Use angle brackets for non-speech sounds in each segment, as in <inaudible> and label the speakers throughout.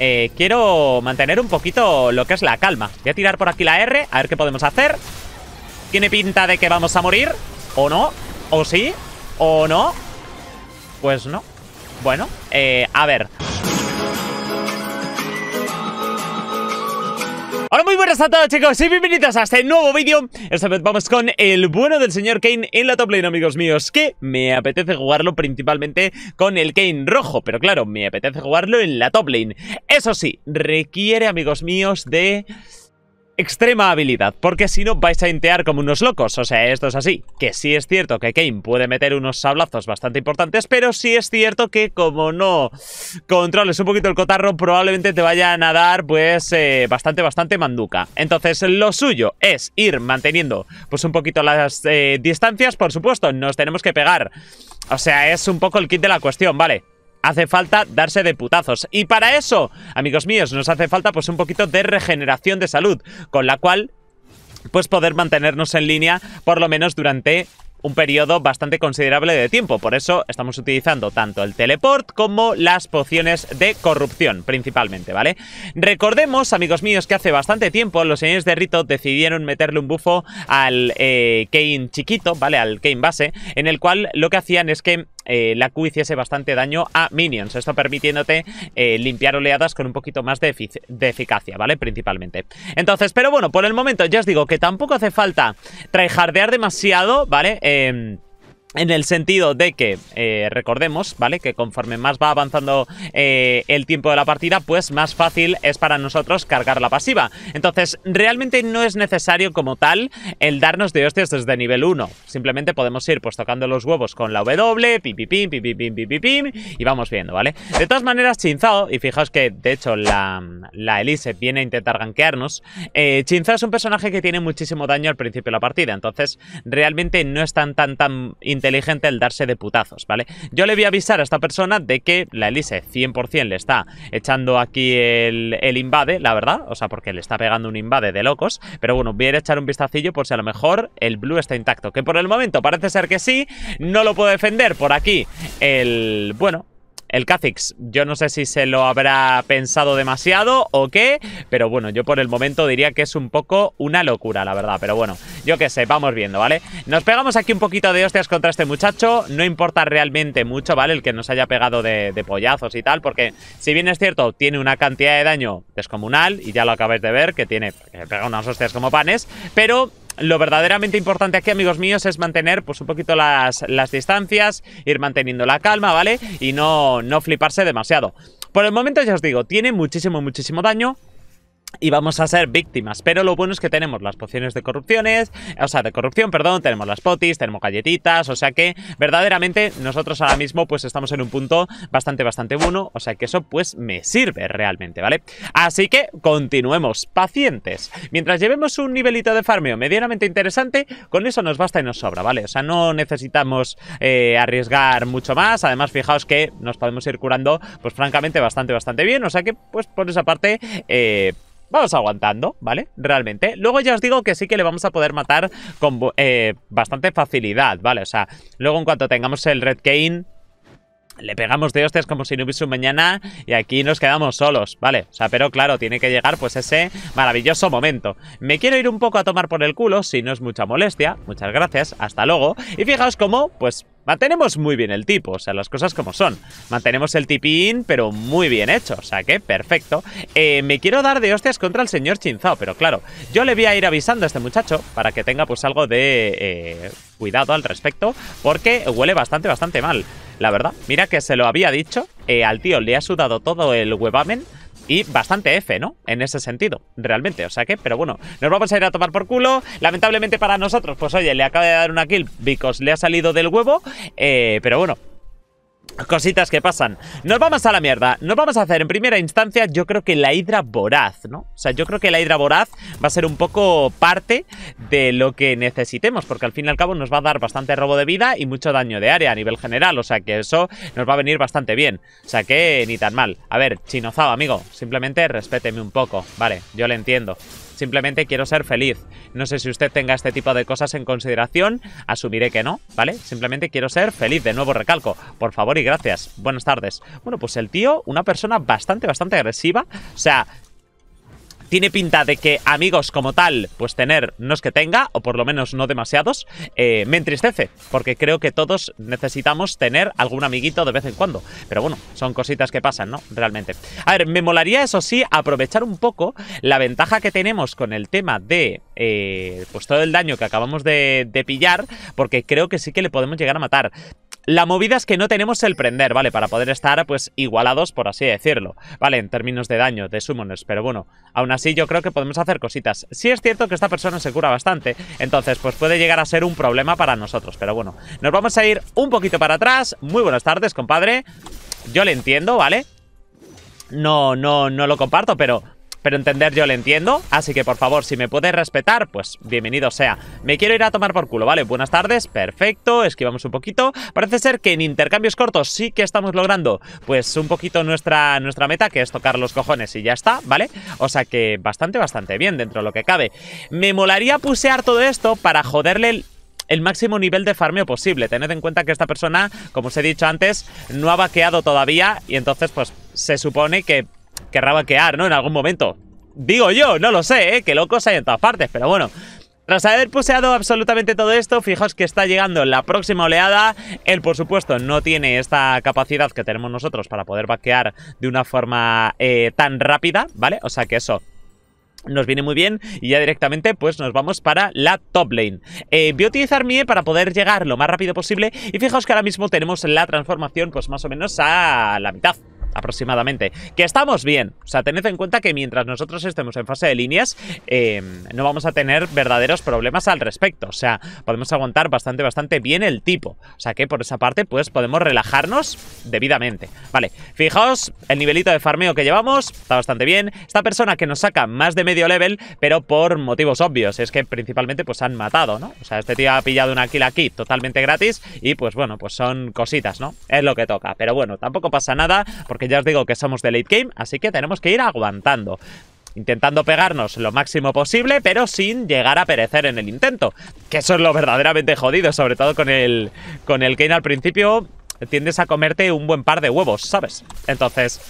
Speaker 1: eh, quiero mantener un poquito lo que es la calma. Voy a tirar por aquí la R, a ver qué podemos hacer. Tiene pinta de que vamos a morir, o no, o sí, o no. Pues no. Bueno, eh, a ver... Hola, muy buenas a todos chicos y bienvenidos a este nuevo vídeo Esta vez vamos con el bueno del señor Kane en la top lane, amigos míos Que me apetece jugarlo principalmente con el Kane rojo Pero claro, me apetece jugarlo en la top lane Eso sí, requiere, amigos míos, de extrema habilidad, porque si no vais a intear como unos locos, o sea, esto es así, que sí es cierto que Kane puede meter unos sablazos bastante importantes, pero sí es cierto que como no controles un poquito el cotarro, probablemente te vayan a dar pues eh, bastante, bastante manduca. Entonces lo suyo es ir manteniendo pues un poquito las eh, distancias, por supuesto, nos tenemos que pegar. O sea, es un poco el kit de la cuestión, ¿vale? hace falta darse de putazos. Y para eso, amigos míos, nos hace falta pues un poquito de regeneración de salud, con la cual pues poder mantenernos en línea por lo menos durante un periodo bastante considerable de tiempo. Por eso estamos utilizando tanto el teleport como las pociones de corrupción, principalmente, ¿vale? Recordemos, amigos míos, que hace bastante tiempo los señores de Rito decidieron meterle un bufo al eh, Kane chiquito, ¿vale? Al Kane base, en el cual lo que hacían es que eh, La Q hiciese bastante daño a minions. Esto permitiéndote eh, limpiar oleadas con un poquito más de, de, eficacia, ¿vale? Principalmente. Entonces, pero bueno, por el momento ya os digo que tampoco hace falta tryhardear demasiado, ¿vale? Eh, en el sentido de que, eh, recordemos, ¿vale? Que conforme más va avanzando eh, el tiempo de la partida, pues más fácil es para nosotros cargar la pasiva. Entonces, realmente no es necesario como tal el darnos de hostias desde nivel 1. Simplemente podemos ir pues tocando los huevos con la W, pim, pim, pim, pim, y vamos viendo, ¿vale? De todas maneras, Chinzao, y fijaos que de hecho la, la Elise viene a intentar gankearnos, eh, Chinzao es un personaje que tiene muchísimo daño al principio de la partida, entonces realmente no es tan, tan, tan inteligente el darse de putazos, ¿vale? Yo le voy a avisar a esta persona de que la Elise 100% le está echando aquí el, el, invade, la verdad, o sea, porque le está pegando un invade de locos, pero bueno, voy a, a echar un vistacillo por si a lo mejor el blue está intacto, que por el momento parece ser que sí, no lo puedo defender por aquí el, bueno, el Kha'Zix. Yo no sé si se lo habrá pensado demasiado o qué, pero bueno, yo por el momento diría que es un poco una locura, la verdad. Pero bueno, yo qué sé, vamos viendo, ¿vale? Nos pegamos aquí un poquito de hostias contra este muchacho. No importa realmente mucho, ¿vale? El que nos haya pegado de, pollazos y tal, porque si bien es cierto, tiene una cantidad de daño descomunal, y ya lo acabáis de ver, que tiene que pega unas hostias como panes, pero lo verdaderamente importante aquí, amigos míos, es mantener pues un poquito las, distancias, ir manteniendo la calma, ¿vale? Y no, no fliparse demasiado. Por el momento ya os digo, tiene muchísimo, muchísimo daño y vamos a ser víctimas. Pero lo bueno es que tenemos las pociones de corrupciones, o sea, de corrupción, perdón, tenemos las potis, tenemos galletitas, o sea que verdaderamente nosotros ahora mismo pues estamos en un punto bastante, bastante bueno, o sea que eso pues me sirve realmente, ¿vale? Así que continuemos, pacientes. Mientras llevemos un nivelito de farmeo medianamente interesante, con eso nos basta y nos sobra, ¿vale? O sea, no necesitamos eh, arriesgar mucho más, además fijaos que nos podemos ir curando pues francamente bastante, bastante bien, o sea que pues por esa parte... Eh, Vamos aguantando, ¿vale? Realmente. Luego ya os digo que sí que le vamos a poder matar con eh, bastante facilidad, ¿vale? O sea, luego en cuanto tengamos el Red cane, le pegamos de hostias como si no hubiese un mañana y aquí nos quedamos solos, ¿vale? O sea, pero claro, tiene que llegar pues ese maravilloso momento. Me quiero ir un poco a tomar por el culo, si no es mucha molestia. Muchas gracias, hasta luego. Y fijaos cómo, pues Mantenemos muy bien el tipo, o sea, las cosas como son. Mantenemos el tipín, pero muy bien hecho, o sea que perfecto. Eh, me quiero dar de hostias contra el señor Chinzao, pero claro, yo le voy a ir avisando a este muchacho para que tenga pues algo de eh, cuidado al respecto, porque huele bastante, bastante mal, la verdad. Mira que se lo había dicho, eh, al tío le ha sudado todo el webamen y bastante F, ¿no? En ese sentido, realmente. O sea que, pero bueno, nos vamos a ir a tomar por culo. Lamentablemente para nosotros, pues oye, le acaba de dar una kill because le ha salido del huevo. Eh, pero bueno, Cositas que pasan. Nos vamos a la mierda. Nos vamos a hacer en primera instancia, yo creo que la hidra voraz, ¿no? O sea, yo creo que la hidra voraz va a ser un poco parte de lo que necesitemos, porque al fin y al cabo nos va a dar bastante robo de vida y mucho daño de área a nivel general. O sea, que eso nos va a venir bastante bien. O sea, que ni tan mal. A ver, Chinozao, amigo, simplemente respéteme un poco. Vale, yo le entiendo. Simplemente quiero ser feliz. No sé si usted tenga este tipo de cosas en consideración, asumiré que no, ¿vale? Simplemente quiero ser feliz, de nuevo recalco. Por favor y gracias. Buenas tardes. Bueno, pues el tío, una persona bastante, bastante agresiva. O sea, tiene pinta de que amigos como tal, pues tener no es que tenga, o por lo menos no demasiados, eh, me entristece, porque creo que todos necesitamos tener algún amiguito de vez en cuando. Pero bueno, son cositas que pasan, ¿no? Realmente. A ver, me molaría eso sí aprovechar un poco la ventaja que tenemos con el tema de eh, pues todo el daño que acabamos de, pillar, porque creo que sí que le podemos llegar a matar. La movida es que no tenemos el prender, ¿vale? Para poder estar, pues, igualados, por así decirlo, ¿vale? En términos de daño, de summoners, pero bueno, aún así Sí, yo creo que podemos hacer cositas. Sí es cierto que esta persona se cura bastante, entonces pues puede llegar a ser un problema para nosotros. Pero bueno, nos vamos a ir un poquito para atrás. Muy buenas tardes, compadre. Yo le entiendo, ¿vale? No, no, no lo comparto, pero pero entender yo le entiendo. Así que por favor, si me puedes respetar, pues bienvenido sea. Me quiero ir a tomar por culo, ¿vale? Buenas tardes, perfecto, esquivamos un poquito. Parece ser que en intercambios cortos sí que estamos logrando, pues un poquito nuestra, nuestra meta, que es tocar los cojones y ya está, ¿vale? O sea que bastante, bastante bien dentro de lo que cabe. Me molaría pusear todo esto para joderle el el máximo nivel de farmeo posible. Tened en cuenta que esta persona, como os he dicho antes, no ha vaqueado todavía y entonces pues se supone que querrá vaquear, ¿no? En algún momento. Digo yo, no lo sé, ¿eh? Que locos hay en todas partes, pero bueno. Tras haber puseado absolutamente todo esto, fijaos que está llegando la próxima oleada. Él, por supuesto, no tiene esta capacidad que tenemos nosotros para poder vaquear de una forma eh, tan rápida, ¿vale? O sea que eso, nos viene muy bien y ya directamente pues nos vamos para la top lane. Eh, voy a utilizar E para poder llegar lo más rápido posible y fijaos que ahora mismo tenemos la transformación pues más o menos a la mitad aproximadamente. Que estamos bien. O sea, tened en cuenta que mientras nosotros estemos en fase de líneas, eh, no vamos a tener verdaderos problemas al respecto. O sea, podemos aguantar bastante, bastante bien el tipo. O sea que por esa parte, pues podemos relajarnos debidamente. Vale, fijaos el nivelito de farmeo que llevamos. Está bastante bien. Esta persona que nos saca más de medio level, pero por motivos obvios. Es que principalmente pues han matado, ¿no? O sea, este tío ha pillado una kill aquí totalmente gratis. Y pues bueno, pues son cositas, ¿no? Es lo que toca. Pero bueno, tampoco pasa nada porque ya os digo que somos de late game, así que tenemos que ir aguantando intentando pegarnos lo máximo posible, pero sin llegar a perecer en el intento. Que eso es lo verdaderamente jodido, sobre todo con el, con el Kane al principio tiendes a comerte un buen par de huevos, ¿sabes? Entonces...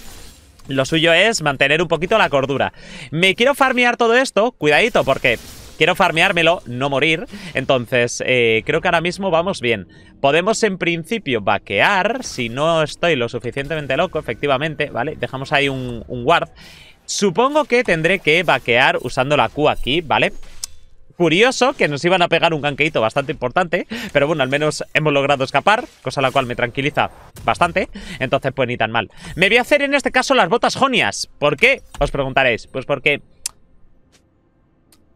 Speaker 1: Lo suyo es mantener un poquito la cordura. Me quiero farmear todo esto, cuidadito, porque Quiero farmeármelo, no morir. Entonces, eh, creo que ahora mismo vamos bien. Podemos en principio vaquear, si no estoy lo suficientemente loco, efectivamente, ¿vale? Dejamos ahí un, un guard. Supongo que tendré que vaquear usando la Q aquí, ¿vale? Curioso que nos iban a pegar un ganqueito bastante importante, pero bueno, al menos hemos logrado escapar, cosa la cual me tranquiliza bastante, entonces pues ni tan mal. Me voy a hacer en este caso las botas jonias. ¿Por qué? Os preguntaréis. Pues porque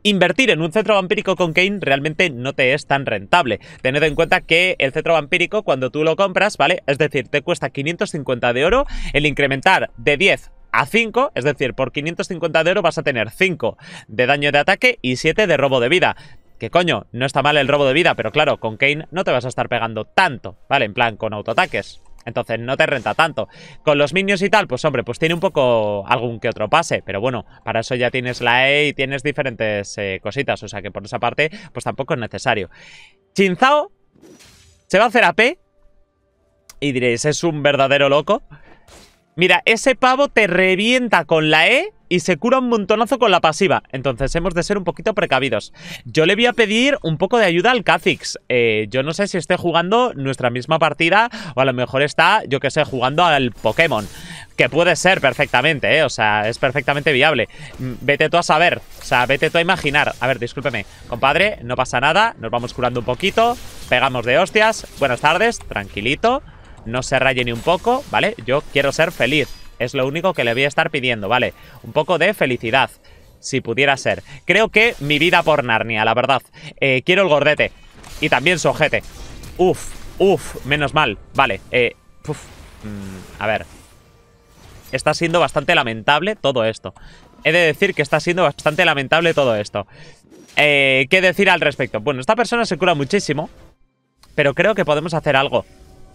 Speaker 1: Invertir en un centro vampírico con Kane realmente no te es tan rentable. Tened en cuenta que el centro vampírico, cuando tú lo compras, ¿vale? Es decir, te cuesta 550 de oro, el incrementar de 10 a 5, es decir, por 550 de oro vas a tener 5 de daño de ataque y 7 de robo de vida. Que coño, no está mal el robo de vida, pero claro, con Kane no te vas a estar pegando tanto, ¿vale? En plan, con autoataques. Entonces no te renta tanto. Con los minions y tal, pues hombre, pues tiene un poco algún que otro pase. Pero bueno, para eso ya tienes la E y tienes diferentes eh, cositas. O sea que por esa parte, pues tampoco es necesario. Chinzao se va a hacer AP. Y diréis, es un verdadero loco. Mira, ese pavo te revienta con la E y se cura un montonazo con la pasiva. Entonces hemos de ser un poquito precavidos. Yo le voy a pedir un poco de ayuda al Kha'Zix. Eh, yo no sé si esté jugando nuestra misma partida o a lo mejor está, yo que sé, jugando al Pokémon. Que puede ser perfectamente, ¿eh? O sea, es perfectamente viable. Mm, vete tú a saber. O sea, vete tú a imaginar. A ver, discúlpeme. Compadre, no pasa nada. Nos vamos curando un poquito. Pegamos de hostias. Buenas tardes. Tranquilito. No se raye ni un poco, ¿vale? Yo quiero ser feliz. Es lo único que le voy a estar pidiendo, ¿vale? Un poco de felicidad, si pudiera ser. Creo que mi vida por Narnia, la verdad. Eh, quiero el gordete. Y también su ojete. Uf, uf, menos mal. Vale, eh, uf. Mm, a ver. Está siendo bastante lamentable todo esto. He de decir que está siendo bastante lamentable todo esto. Eh, ¿Qué decir al respecto? Bueno, esta persona se cura muchísimo. Pero creo que podemos hacer algo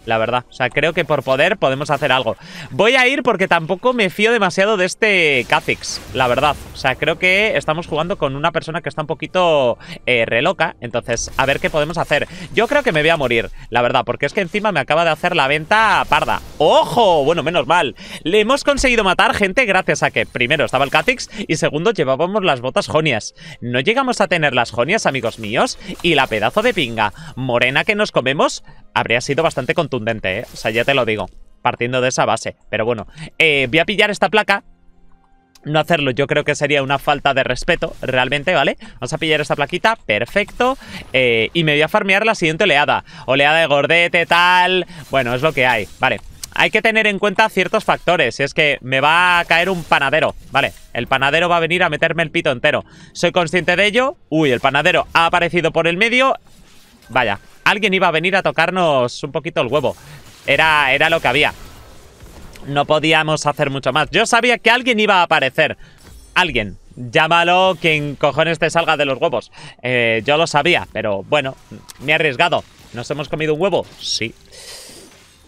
Speaker 1: la verdad. O sea, creo que por poder podemos hacer algo. Voy a ir porque tampoco me fío demasiado de este Kha'Zix, la verdad. O sea, creo que estamos jugando con una persona que está un poquito eh, reloca. Entonces, a ver qué podemos hacer. Yo creo que me voy a morir, la verdad, porque es que encima me acaba de hacer la venta parda. ¡Ojo! Bueno, menos mal. Le hemos conseguido matar gente gracias a que, primero, estaba el Kha'Zix y, segundo, llevábamos las botas jonias. No llegamos a tener las jonias, amigos míos, y la pedazo de pinga morena que nos comemos habría sido bastante contundente ¿eh? O sea, ya te lo digo. Partiendo de esa base. Pero bueno, eh, voy a pillar esta placa. No hacerlo yo creo que sería una falta de respeto, realmente, ¿vale? Vamos a pillar esta plaquita, perfecto. Eh, y me voy a farmear la siguiente oleada. Oleada de gordete, tal... Bueno, es lo que hay, vale. Hay que tener en cuenta ciertos factores. Y es que me va a caer un panadero, ¿vale? El panadero va a venir a meterme el pito entero. Soy consciente de ello. Uy, el panadero ha aparecido por el medio. Vaya, alguien iba a venir a tocarnos un poquito el huevo. Era, era lo que había. No podíamos hacer mucho más. Yo sabía que alguien iba a aparecer. Alguien. Llámalo quien cojones te salga de los huevos. Eh, yo lo sabía, pero bueno, me he arriesgado. ¿Nos hemos comido un huevo? Sí.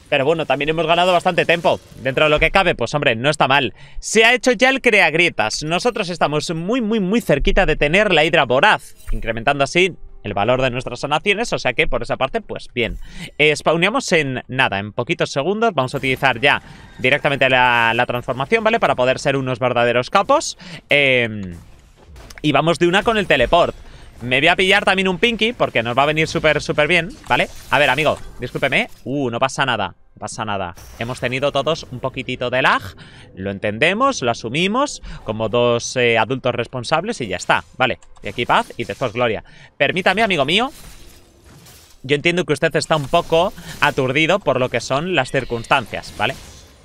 Speaker 1: Pero bueno, también hemos ganado bastante tiempo. Dentro de lo que cabe, pues hombre, no está mal. Se ha hecho ya el crea grietas. Nosotros estamos muy, muy, muy cerquita de tener la hidra voraz, incrementando así el valor de nuestras sanaciones, o sea que por esa parte, pues bien. Eh, en nada, en poquitos segundos, vamos a utilizar ya directamente la, transformación, ¿vale? Para poder ser unos verdaderos capos. Em, y vamos de una con el teleport. Me voy a pillar también un Pinky porque nos va a venir súper, súper bien, ¿vale? A ver, amigo, discúlpeme. Uh, no pasa nada pasa nada. Hemos tenido todos un poquitito de lag, lo entendemos, lo asumimos como dos eh, adultos responsables y ya está, ¿vale? De aquí paz y después gloria. Permítame, amigo mío, yo entiendo que usted está un poco aturdido por lo que son las circunstancias, ¿vale?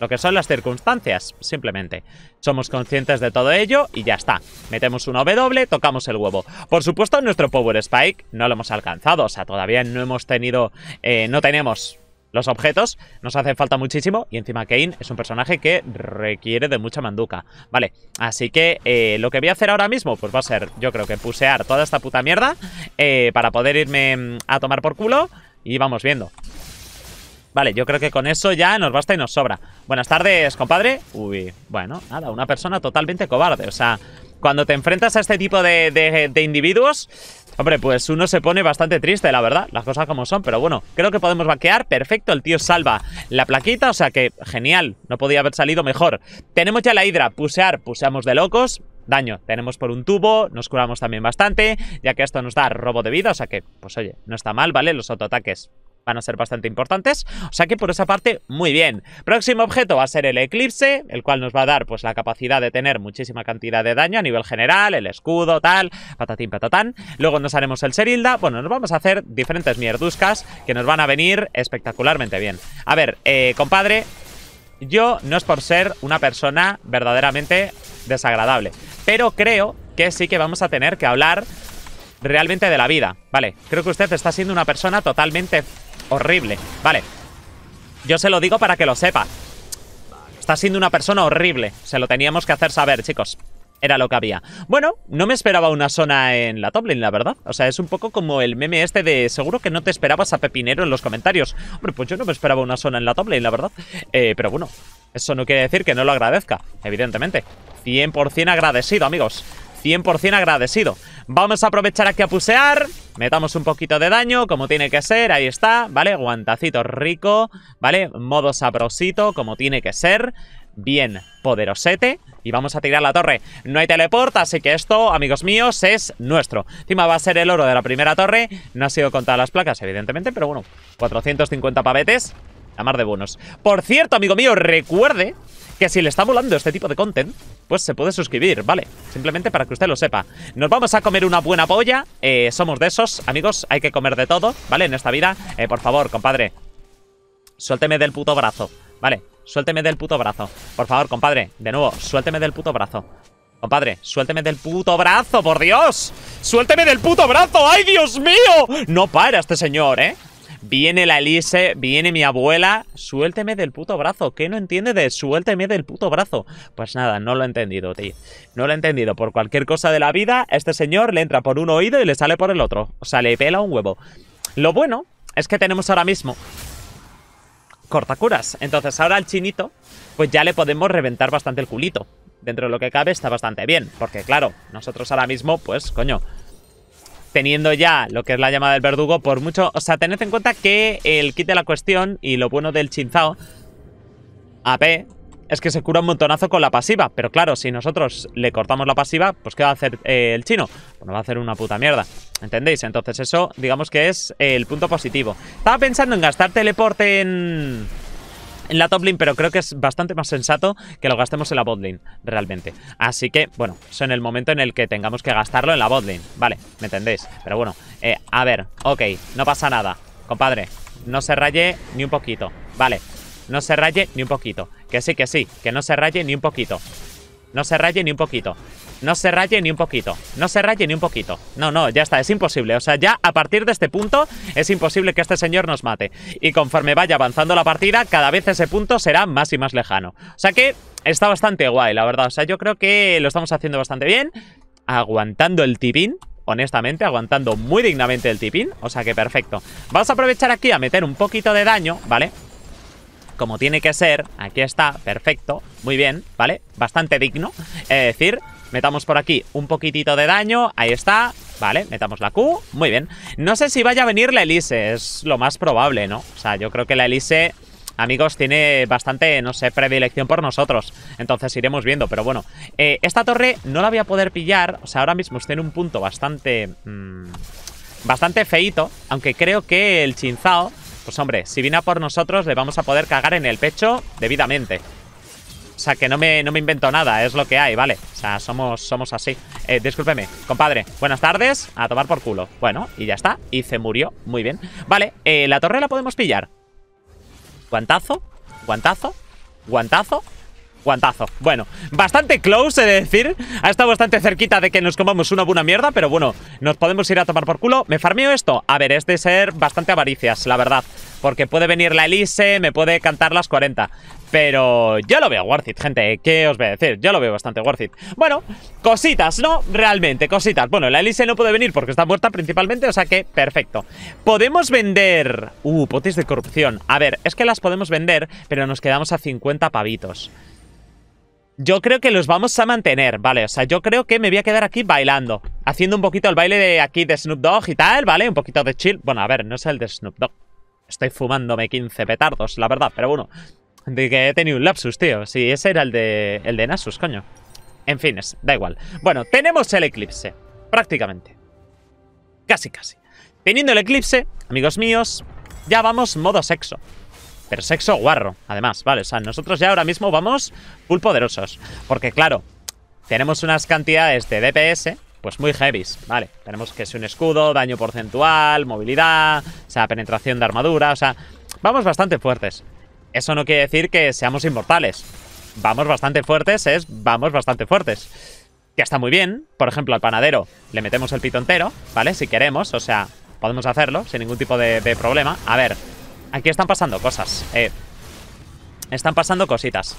Speaker 1: Lo que son las circunstancias, simplemente. Somos conscientes de todo ello y ya está. Metemos un W, tocamos el huevo. Por supuesto, nuestro Power Spike no lo hemos alcanzado, o sea, todavía no hemos tenido... Eh, no tenemos los objetos nos hacen falta muchísimo y encima Kane es un personaje que requiere de mucha manduca. Vale, así que eh, lo que voy a hacer ahora mismo pues va a ser, yo creo que pusear toda esta puta mierda eh, para poder irme mm, a tomar por culo y vamos viendo. Vale, yo creo que con eso ya nos basta y nos sobra. Buenas tardes, compadre. Uy, bueno, nada, una persona totalmente cobarde. O sea, cuando te enfrentas a este tipo de, de individuos Hombre, pues uno se pone bastante triste, la verdad, las cosas como son, pero bueno, creo que podemos vaquear, perfecto, el tío salva la plaquita, o sea que genial, no podía haber salido mejor. Tenemos ya la hidra, pusear, puseamos de locos, daño tenemos por un tubo, nos curamos también bastante, ya que esto nos da robo de vida, o sea que, pues oye, no está mal, ¿vale? Los autoataques van a ser bastante importantes, o sea que por esa parte muy bien. Próximo objeto va a ser el Eclipse, el cual nos va a dar pues la capacidad de tener muchísima cantidad de daño a nivel general, el escudo, tal, patatín patatán. Luego nos haremos el Serilda, bueno, nos vamos a hacer diferentes mierduscas que nos van a venir espectacularmente bien. A ver, eh, compadre, yo no es por ser una persona verdaderamente desagradable, pero creo que sí que vamos a tener que hablar realmente de la vida. Vale, creo que usted está siendo una persona totalmente horrible Vale Yo se lo digo para que lo sepa Está siendo una persona horrible Se lo teníamos que hacer saber, chicos era lo que había. Bueno, no me esperaba una zona en la top la verdad. O sea, es un poco como el meme este de seguro que no te esperabas a Pepinero en los comentarios. Hombre, pues yo no me esperaba una zona en la top la verdad. Eh, pero bueno, eso no quiere decir que no lo agradezca, evidentemente. 100% agradecido, amigos. 100% agradecido. Vamos a aprovechar aquí a pusear. Metamos un poquito de daño, como tiene que ser, ahí está, ¿vale? Guantacito rico, ¿vale? Modo sabrosito, como tiene que ser. Bien, poderosete. Y vamos a tirar la torre. No hay teleport, así que esto, amigos míos, es nuestro. Encima va a ser el oro de la primera torre. No ha sido contada las placas, evidentemente, pero bueno. 450 pavetes. A mar de bonos. Por cierto, amigo mío, recuerde que si le está volando este tipo de content, pues se puede suscribir, ¿vale? Simplemente para que usted lo sepa. Nos vamos a comer una buena polla. Eh, somos de esos, amigos. Hay que comer de todo, ¿vale? En esta vida. Eh, por favor, compadre. Suélteme del puto brazo, ¿vale? Suélteme del puto brazo. Por favor, compadre. De nuevo, suélteme del puto brazo. Compadre, suélteme del puto brazo, por Dios. Suélteme del puto brazo. ¡Ay, Dios mío! No para este señor, ¿eh? Viene la Elise, viene mi abuela. Suélteme del puto brazo. ¿Qué no entiende de suélteme del puto brazo? Pues nada, no lo he entendido, tío. No lo he entendido. Por cualquier cosa de la vida, este señor le entra por un oído y le sale por el otro. O sea, le pela un huevo. Lo bueno es que tenemos ahora mismo cortacuras. Entonces ahora al chinito, pues ya le podemos reventar bastante el culito. Dentro de lo que cabe está bastante bien. Porque claro, nosotros ahora mismo, pues coño teniendo ya lo que es la llamada del verdugo, por mucho... O sea, tened en cuenta que el kit de la cuestión y lo bueno del chinzao AP es que se cura un montonazo con la pasiva. Pero claro, si nosotros le cortamos la pasiva, pues ¿qué va a hacer eh, el chino? Pues no va a hacer una puta mierda. ¿Entendéis? Entonces eso, digamos que es el punto positivo. Estaba pensando en gastar teleporte en en la top pero creo que es bastante más sensato que lo gastemos en la bot realmente. Así que, bueno, eso en el momento en el que tengamos que gastarlo en la bot ¿vale? ¿Me entendéis? Pero bueno, eh, a ver, ok, no pasa nada, compadre, no se raye ni un poquito, ¿vale? No se raye ni un poquito, que sí, que sí, que no se raye ni un poquito. No se raye ni un poquito. No se raye ni un poquito. No se raye ni un poquito. No, no, ya está, es imposible. O sea, ya a partir de este punto es imposible que este señor nos mate. Y conforme vaya avanzando la partida, cada vez ese punto será más y más lejano. O sea que está bastante guay, la verdad. O sea, yo creo que lo estamos haciendo bastante bien. Aguantando el tipín, honestamente, aguantando muy dignamente el tipín. O sea que perfecto. Vamos a aprovechar aquí a meter un poquito de daño, ¿vale? como tiene que ser. Aquí está, perfecto, muy bien, ¿vale? Bastante digno. Es decir, metamos por aquí un poquitito de daño, ahí está, Vale, metamos la Q, muy bien No sé si vaya a venir la Elise, es lo más probable, ¿no? O sea, yo creo que la Elise, amigos, tiene bastante, no sé, predilección por nosotros Entonces iremos viendo, pero bueno eh, Esta torre no la voy a poder pillar, o sea, ahora mismo está en un punto bastante... Mm, bastante feito, aunque creo que el Chinzao pues hombre, si viene a por nosotros le vamos a poder cagar en el pecho debidamente. O sea, que no me, no me invento nada, es lo que hay, ¿vale? O sea, somos, somos así. Eh, discúlpeme, compadre, buenas tardes, a tomar por culo. Bueno, y ya está, y se murió, muy bien. Vale, eh, la torre la podemos pillar. Guantazo, guantazo, guantazo, Guantazo. Bueno, bastante close, he de decir. Ha estado bastante cerquita de que nos comamos una buena mierda, pero bueno, nos podemos ir a tomar por culo. ¿Me farmeo esto? A ver, es de ser bastante avaricias, la verdad. Porque puede venir la Elise, me puede cantar las 40. Pero yo lo veo worth it, gente. ¿Qué os voy a decir? Yo lo veo bastante worth it. Bueno, cositas, ¿no? Realmente, cositas. Bueno, la Elise no puede venir porque está muerta principalmente, o sea que perfecto. Podemos vender... Uh, potis de corrupción. A ver, es que las podemos vender, pero nos quedamos a 50 pavitos. Yo creo que los vamos a mantener, ¿vale? O sea, yo creo que me voy a quedar aquí bailando. Haciendo un poquito el baile de aquí de Snoop Dogg y tal, ¿vale? Un poquito de chill. Bueno, a ver, no es el de Snoop Dogg. Estoy fumándome 15 petardos, la verdad, pero bueno. De que he tenido un lapsus, tío. Sí, ese era el de, el de Nasus, coño. En fin, da igual. Bueno, tenemos el eclipse. Prácticamente. Casi, casi. Teniendo el eclipse, amigos míos, ya vamos modo sexo. Pero sexo guarro, además, ¿vale? O sea, nosotros ya ahora mismo vamos full poderosos. Porque, claro, tenemos unas cantidades de DPS, pues muy heavies, ¿vale? Tenemos que ser un escudo, daño porcentual, movilidad, o sea, penetración de armadura, o sea, vamos bastante fuertes. Eso no quiere decir que seamos inmortales. Vamos bastante fuertes es vamos bastante fuertes que está muy bien. Por ejemplo, al panadero le metemos el pito entero, ¿vale? Si queremos, o sea, podemos hacerlo sin ningún tipo de, de problema. A ver, Aquí están pasando cosas. Eh, están pasando cositas.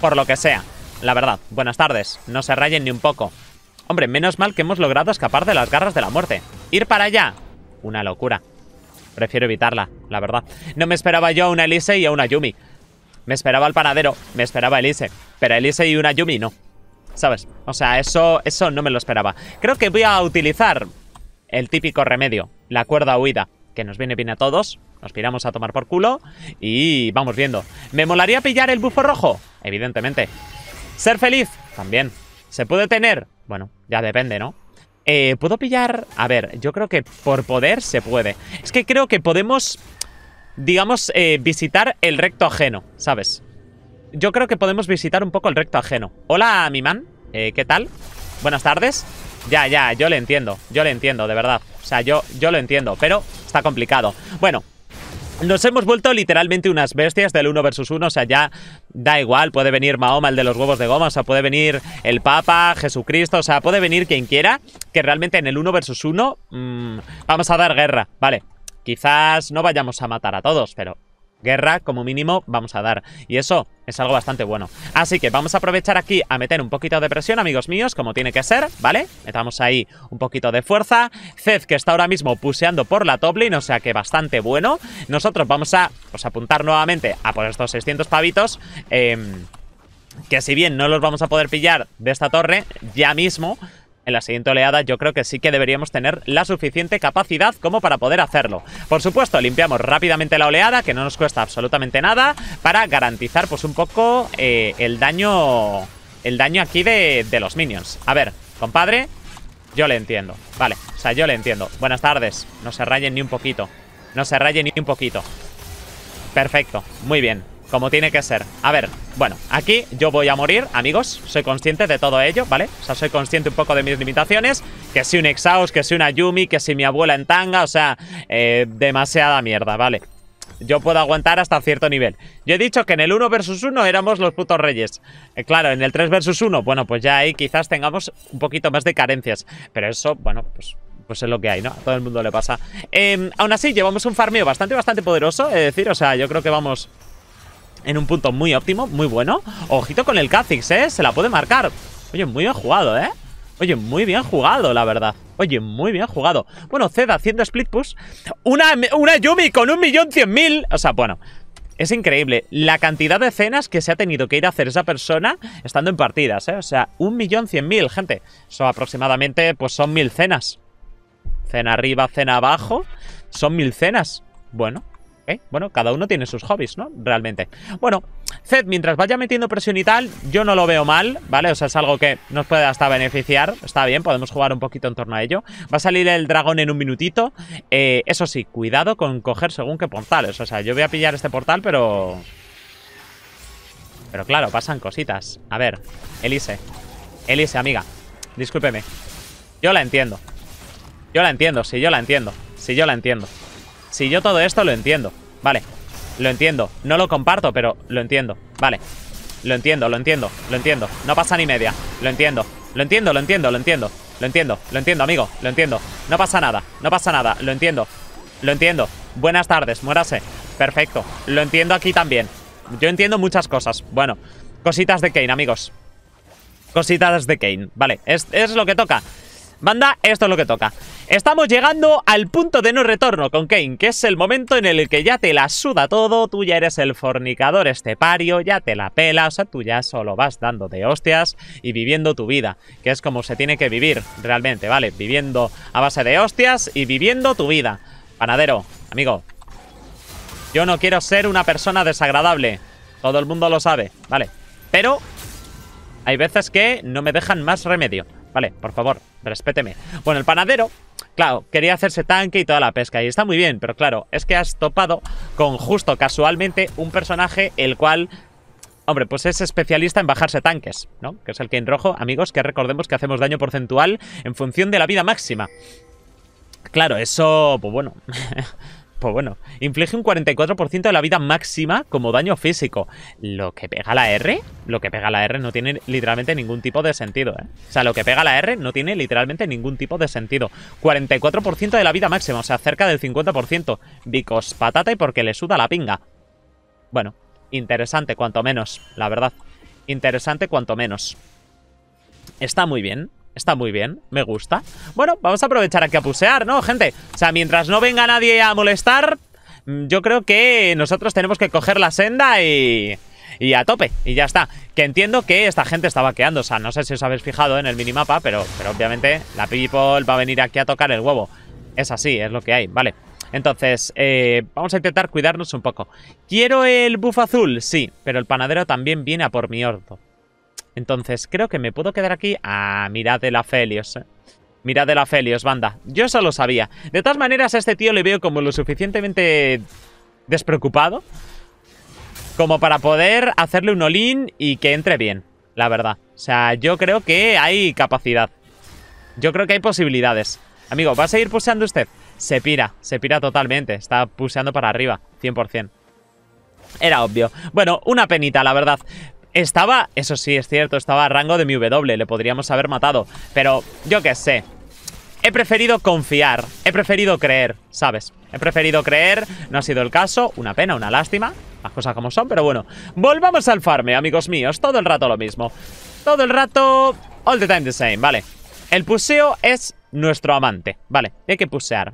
Speaker 1: Por lo que sea. La verdad. Buenas tardes. No se rayen ni un poco. Hombre, menos mal que hemos logrado escapar de las garras de la muerte. ¡Ir para allá! Una locura. Prefiero evitarla, la verdad. No me esperaba yo a una Elise y a una Yumi. Me esperaba al panadero, me esperaba Elise. Pero Elise y una Yumi no. ¿Sabes? O sea, eso, eso no me lo esperaba. Creo que voy a utilizar el típico remedio, la cuerda huida que nos viene bien a todos. Nos piramos a tomar por culo y vamos viendo. ¿Me molaría pillar el bufo rojo? Evidentemente. ¿Ser feliz? También. ¿Se puede tener? Bueno, ya depende, ¿no? Eh, ¿Puedo pillar? A ver, yo creo que por poder se puede. Es que creo que podemos, digamos, eh, visitar el recto ajeno, ¿sabes? Yo creo que podemos visitar un poco el recto ajeno. Hola, mi man. Eh, ¿Qué tal? Buenas tardes. Ya, ya, yo le entiendo, yo le entiendo, de verdad. O sea, yo, yo lo entiendo, pero está complicado. Bueno, nos hemos vuelto literalmente unas bestias del 1 versus 1, o sea, ya da igual, puede venir Mahoma, el de los huevos de goma, o sea, puede venir el Papa, Jesucristo, o sea, puede venir quien quiera, que realmente en el 1 versus 1 mm, vamos a dar guerra, ¿vale? Quizás no vayamos a matar a todos, pero guerra como mínimo vamos a dar. Y eso es algo bastante bueno. Así que vamos a aprovechar aquí a meter un poquito de presión, amigos míos, como tiene que ser, ¿vale? Metamos ahí un poquito de fuerza. Zed, que está ahora mismo puseando por la top lane, o sea que bastante bueno. Nosotros vamos a pues, apuntar nuevamente a por estos 600 pavitos. Em, que si bien no los vamos a poder pillar de esta torre ya mismo, en la siguiente oleada yo creo que sí que deberíamos tener la suficiente capacidad como para poder hacerlo. Por supuesto, limpiamos rápidamente la oleada, que no nos cuesta absolutamente nada, para garantizar pues un poco eh, el daño el daño aquí de, de los minions. A ver, compadre, yo le entiendo. Vale, o sea, yo le entiendo. Buenas tardes, no se rayen ni un poquito. No se rayen ni un poquito. Perfecto, muy bien. Como tiene que ser A ver, bueno, aquí yo voy a morir, amigos Soy consciente de todo ello, ¿vale? O sea, soy consciente un poco de mis limitaciones Que si un Exhaust, que si una Yumi, que si mi abuela en tanga O sea, eh, demasiada mierda, ¿vale? Yo puedo aguantar hasta cierto nivel Yo he dicho que en el 1 versus 1 éramos los putos reyes eh, Claro, en el 3 versus 1 Bueno, pues ya ahí quizás tengamos un poquito más de carencias Pero eso, bueno, pues, pues es lo que hay, ¿no? A todo el mundo le pasa. Em, aún así, llevamos un farmeo bastante, bastante poderoso, es decir, o sea, yo creo que vamos en un punto muy óptimo, muy bueno. Ojito con el Kha'Zix, ¿eh? Se la puede marcar. Oye, muy bien jugado, ¿eh? Oye, muy bien jugado, la verdad. Oye, muy bien jugado. Bueno, Zed haciendo split push. Una, una Yumi con un millón cien mil. O sea, bueno. Es increíble la cantidad de cenas que se ha tenido que ir a hacer esa persona estando en partidas, ¿eh? O sea, un millón cien mil, gente. Son aproximadamente, pues son mil cenas. Cena arriba, cena abajo. Son mil cenas. Bueno, ¿eh? Bueno, cada uno tiene sus hobbies, ¿no? Realmente. Bueno, Zed, mientras vaya metiendo presión y tal, yo no lo veo mal, ¿vale? O sea, es algo que nos puede hasta beneficiar. Está bien, podemos jugar un poquito en torno a ello. Va a salir el dragón en un minutito. Eh, eso sí, cuidado con coger según qué portales. O sea, yo voy a pillar este portal, pero... Pero claro, pasan cositas. A ver, Elise. Elise, amiga. Discúlpeme. Yo la entiendo. Yo la entiendo, sí, yo la entiendo. Sí, yo la entiendo. Si yo todo esto lo entiendo. Vale, lo entiendo. No lo comparto, pero lo entiendo. Vale, lo entiendo, lo entiendo, lo entiendo. No pasa ni media. Lo entiendo. Lo entiendo, lo entiendo, lo entiendo. Lo entiendo, lo entiendo, amigo. Lo entiendo. No pasa nada, no pasa nada. Lo entiendo. Lo entiendo. Buenas tardes, muérase. Perfecto. Lo entiendo aquí también. Yo entiendo muchas cosas. Bueno, cositas de Kane, amigos. Cositas de Kane. Vale, es, es lo que toca. Banda, esto es lo que toca. Estamos llegando al punto de no retorno con Kane, que es el momento en el que ya te la suda todo, tú ya eres el fornicador este pario ya te la pela, o sea, tú ya solo vas dando de hostias y viviendo tu vida, que es como se tiene que vivir realmente, ¿vale? Viviendo a base de hostias y viviendo tu vida. Panadero, amigo, yo no quiero ser una persona desagradable, todo el mundo lo sabe, ¿vale? Pero hay veces que no me dejan más remedio. Vale, por favor, respéteme. Bueno, el panadero, claro, quería hacerse tanque y toda la pesca. Y está muy bien, pero claro, es que has topado con justo casualmente un personaje el cual Hombre, pues es especialista en bajarse tanques, ¿no? Que es el que en rojo, amigos, que recordemos que hacemos daño porcentual en función de la vida máxima. Claro, eso, pues bueno, <laughs> Pues bueno, inflige un 44% de la vida máxima como daño físico. Lo que pega la R, lo que pega la R no tiene literalmente ningún tipo de sentido, ¿eh? O sea, lo que pega la R no tiene literalmente ningún tipo de sentido. 44% de la vida máxima, o sea, cerca del 50%. Bicos patata y porque le suda la pinga. Bueno, interesante cuanto menos, la verdad. Interesante cuanto menos. Está muy bien. Está muy bien, me gusta. Bueno, vamos a aprovechar aquí a pusear, ¿no, gente? O sea, mientras no venga nadie a molestar, mm, yo creo que nosotros tenemos que coger la senda y... Y a tope, y ya está. Que entiendo que esta gente está vaqueando. O sea, no sé si os habéis fijado en el minimapa, pero, pero obviamente la people va a venir aquí a tocar el huevo. Es así, es lo que hay, vale. Entonces, eh, vamos a intentar cuidarnos un poco. ¿Quiero el buff azul? Sí, pero el panadero también viene a por mi orto. Entonces creo que me puedo quedar aquí. Ah, mirad el afelios, felios eh. Mirad el afelios, banda. Yo eso lo sabía. De todas maneras, a este tío le veo como lo suficientemente despreocupado como para poder hacerle un olín y que entre bien, la verdad. O sea, yo creo que hay capacidad. Yo creo que hay posibilidades. Amigo, ¿va a seguir puseando usted? Se pira, se pira totalmente. Está puseando para arriba, 100%. Era obvio. Bueno, una penita, la verdad. Estaba, eso sí, es cierto, estaba a rango de mi W, le podríamos haber matado. Pero yo qué sé. He preferido confiar, he preferido creer, ¿sabes? He preferido creer, no ha sido el caso, una pena, una lástima, las cosas como son, pero bueno. Volvamos al farme, amigos míos, todo el rato lo mismo. Todo el rato, all the time the same, vale. El puseo es nuestro amante, vale, hay que pusear.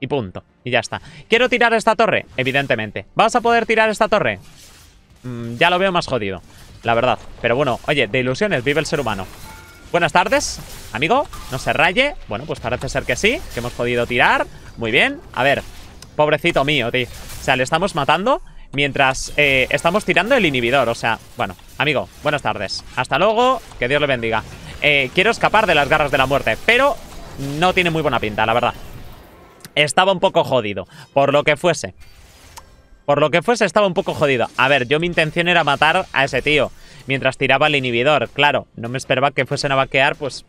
Speaker 1: Y punto, y ya está. ¿Quiero tirar esta torre? Evidentemente. ¿Vas a poder tirar esta torre? Mm, ya lo veo más jodido, la verdad. Pero bueno, oye, de ilusiones vive el ser humano. Buenas tardes, amigo, no se raye. Bueno, pues parece ser que sí, que hemos podido tirar. Muy bien, a ver, pobrecito mío, tío. O sea, le estamos matando mientras eh, estamos tirando el inhibidor. O sea, bueno, amigo, buenas tardes. Hasta luego, que Dios le bendiga. Eh, quiero escapar de las garras de la muerte, pero no tiene muy buena pinta, la verdad. Estaba un poco jodido, por lo que fuese. Por lo que fuese estaba un poco jodido. A ver, yo mi intención era matar a ese tío mientras tiraba el inhibidor. Claro, no me esperaba que fuesen a vaquear, pues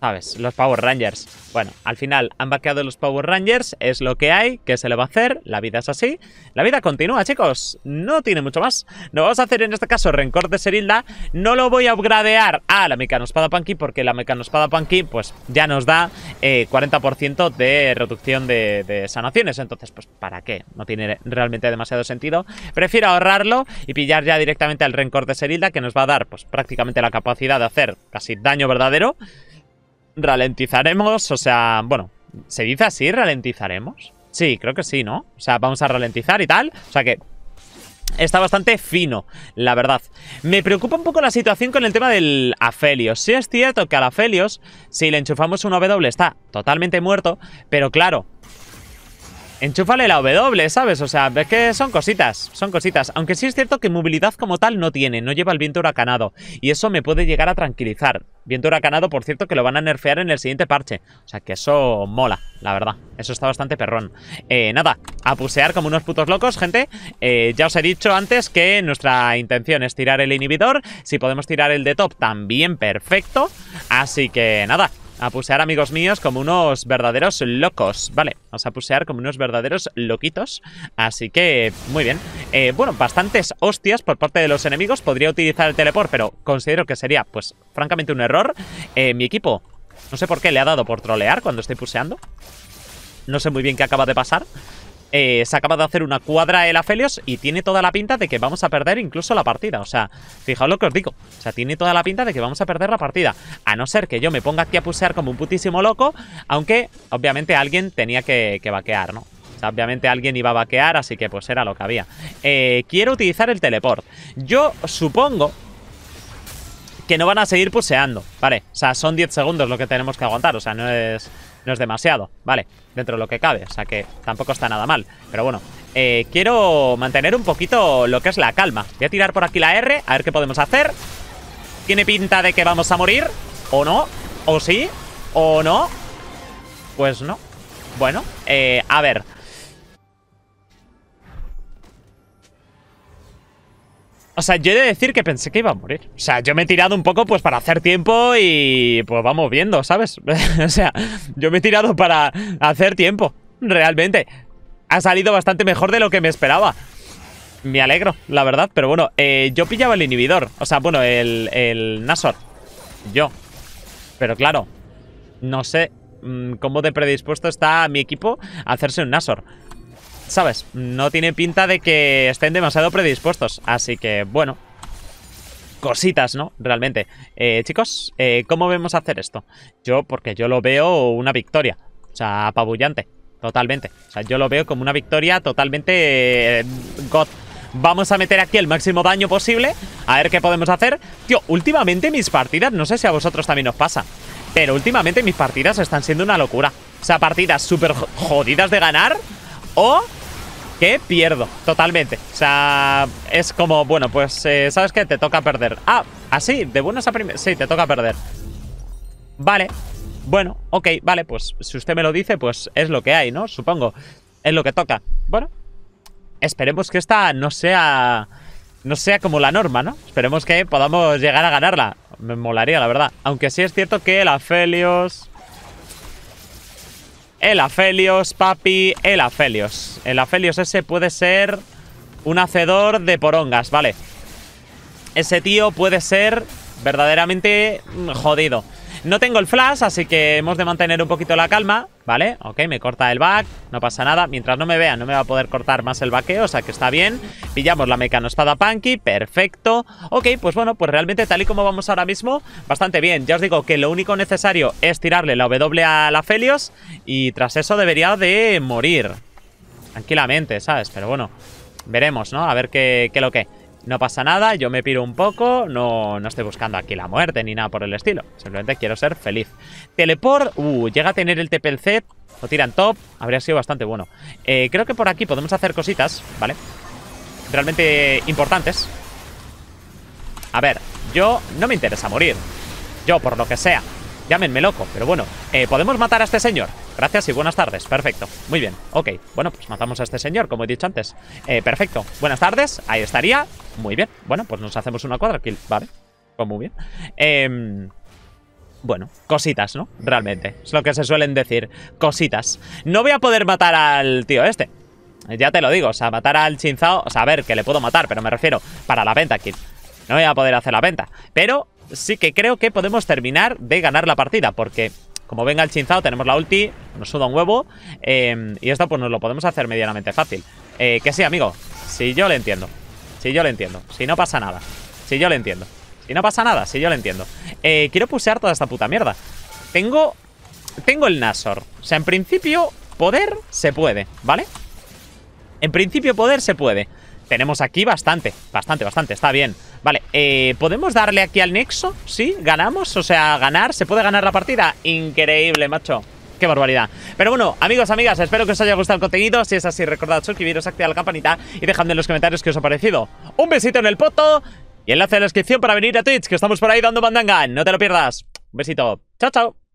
Speaker 1: ¿Sabes? Los Power Rangers. Bueno, al final han baqueado los Power Rangers, es lo que hay, ¿qué se le va a hacer? La vida es así. La vida continúa, chicos. No tiene mucho más. Nos vamos a hacer en este caso Rencor de Serilda. No lo voy a upgradear a la Mecanospada Panky, porque la Mecanospada Panky, pues ya nos da 40% eh, de reducción de, sanaciones. Entonces, pues, ¿para qué? No tiene realmente demasiado sentido. Prefiero ahorrarlo y pillar ya directamente al Rencor de Serilda, que nos va a dar, pues, prácticamente la capacidad de hacer casi daño verdadero. Ralentizaremos, o sea, bueno, ¿se dice así? ¿Ralentizaremos? Sí, creo que sí, ¿no? O sea, vamos a ralentizar y tal. O sea que está bastante fino, la verdad. Me preocupa un poco la situación con el tema del Aphelios. Sí es cierto que al Aphelios, si le enchufamos un W está totalmente muerto, pero claro, Enchúfale la W, ¿sabes? O sea, es que son cositas, son cositas. Aunque sí es cierto que movilidad como tal no tiene, no lleva el viento huracanado. Y eso me puede llegar a tranquilizar. Viento huracanado, por cierto, que lo van a nerfear en el siguiente parche. O sea, que eso mola, la verdad. Eso está bastante perrón. Eh, nada, a pusear como unos putos locos, gente. Eh, ya os he dicho antes que nuestra intención es tirar el inhibidor. Si podemos tirar el de top, también perfecto. Así que nada, a pusear, amigos míos, como unos verdaderos locos. Vale, vamos a pusear como unos verdaderos loquitos. Así que, muy bien. Eh, bueno, bastantes hostias por parte de los enemigos. Podría utilizar el teleport, pero considero que sería, pues, francamente un error. Eh, mi equipo, no sé por qué le ha dado por trolear cuando estoy puseando. No sé muy bien qué acaba de pasar. Eh, se acaba de hacer una cuadra el Felios y tiene toda la pinta de que vamos a perder incluso la partida. O sea, fijaos lo que os digo. O sea, tiene toda la pinta de que vamos a perder la partida. A no ser que yo me ponga aquí a pusear como un putísimo loco, aunque obviamente alguien tenía que, que vaquear, ¿no? O sea, obviamente alguien iba a vaquear, así que pues era lo que había. Eh, quiero utilizar el teleport. Yo supongo que no van a seguir puseando, ¿vale? O sea, son 10 segundos lo que tenemos que aguantar, o sea, no es no es demasiado, ¿vale? Dentro de lo que cabe, o sea que tampoco está nada mal. Pero bueno, eh, quiero mantener un poquito lo que es la calma. Voy a tirar por aquí la R, a ver qué podemos hacer. Tiene pinta de que vamos a morir, o no, o sí, o no. Pues no. Bueno, eh, a ver, O sea, yo he de decir que pensé que iba a morir. O sea, yo me he tirado un poco pues para hacer tiempo y pues vamos viendo, ¿sabes? <laughs> o sea, yo me he tirado para hacer tiempo, realmente. Ha salido bastante mejor de lo que me esperaba. Me alegro, la verdad. Pero bueno, eh, yo pillaba el inhibidor. O sea, bueno, el, el Nasor. Yo. Pero claro, no sé mm, cómo de predispuesto está mi equipo a hacerse un Nasor. ¿sabes? No tiene pinta de que estén demasiado predispuestos. Así que, bueno, cositas, ¿no? Realmente. Eh, chicos, eh, ¿cómo vemos hacer esto? Yo, porque yo lo veo una victoria. O sea, apabullante. Totalmente. O sea, yo lo veo como una victoria totalmente... Eh, God. Vamos a meter aquí el máximo daño posible. A ver qué podemos hacer. Tío, últimamente mis partidas, no sé si a vosotros también os pasa. Pero últimamente mis partidas están siendo una locura. O sea, partidas súper jodidas de ganar. O que pierdo totalmente. O sea, es como, bueno, pues, eh, ¿sabes qué? Te toca perder. Ah, así, ¿ah, de buenas a primeras. Sí, te toca perder. Vale, bueno, ok, vale, pues si usted me lo dice, pues es lo que hay, ¿no? Supongo. Es lo que toca. Bueno, esperemos que esta no sea. No sea como la norma, ¿no? Esperemos que podamos llegar a ganarla. Me molaría, la verdad. Aunque sí es cierto que la Felios. El Afelios, papi, el Afelios. El Afelios ese puede ser un hacedor de porongas, vale. Ese tío puede ser verdaderamente jodido. No tengo el flash, así que hemos de mantener un poquito la calma, ¿vale? Ok, me corta el back, no pasa nada. Mientras no me vea, no me va a poder cortar más el vaqueo, o sea que está bien. Pillamos la mecano espada punky, perfecto. Ok, pues bueno, pues realmente tal y como vamos ahora mismo, bastante bien. Ya os digo que lo único necesario es tirarle la W a la Felios y tras eso debería de morir. Tranquilamente, ¿sabes? Pero bueno, veremos, ¿no? A ver qué, qué lo que. No pasa nada, yo me piro un poco, no, no estoy buscando aquí la muerte ni nada por el estilo. Simplemente quiero ser feliz. Teleport, uh, llega a tener el TPLC, lo tiran top, habría sido bastante bueno. Eh, creo que por aquí podemos hacer cositas, ¿vale? Realmente importantes. A ver, yo no me interesa morir. Yo, por lo que sea, Llámenme loco, pero bueno. Eh, ¿Podemos matar a este señor? Gracias y buenas tardes. Perfecto. Muy bien. Ok. Bueno, pues matamos a este señor, como he dicho antes. Eh, perfecto. Buenas tardes. Ahí estaría. Muy bien. Bueno, pues nos hacemos una cuadra kill. Vale. Pues muy bien. Em, bueno, cositas, ¿no? Realmente. Es lo que se suelen decir. Cositas. No voy a poder matar al tío este. Ya te lo digo. O sea, matar al chinzao. O sea, a ver, que le puedo matar, pero me refiero para la venta kill. No voy a poder hacer la venta. Pero sí que creo que podemos terminar de ganar la partida, porque como venga el chinzao, tenemos la ulti, nos suda un huevo, em, y esto pues nos lo podemos hacer medianamente fácil. Eh, que sí, amigo, si yo le entiendo, si yo le entiendo, si no pasa nada, si yo le entiendo, si no pasa nada, si yo le entiendo. Eh, quiero pusear toda esta puta mierda. Tengo, tengo el Nasor, o sea, en principio poder se puede, ¿vale? En principio poder se puede. Tenemos aquí bastante, bastante, bastante, está bien Vale, eh, ¿podemos darle aquí al nexo? ¿Sí? ¿Ganamos? O sea, ¿ganar? ¿Se puede ganar la partida? Increíble, macho Qué barbaridad. Pero bueno, amigos, amigas, espero que os haya gustado el contenido. Si es así, recordad suscribiros, activar la campanita y dejadme en los comentarios qué os ha parecido. Un besito en el poto y enlace en la descripción para venir a Twitch, que estamos por ahí dando bandangan. No te lo pierdas. Un besito. Chao, chao.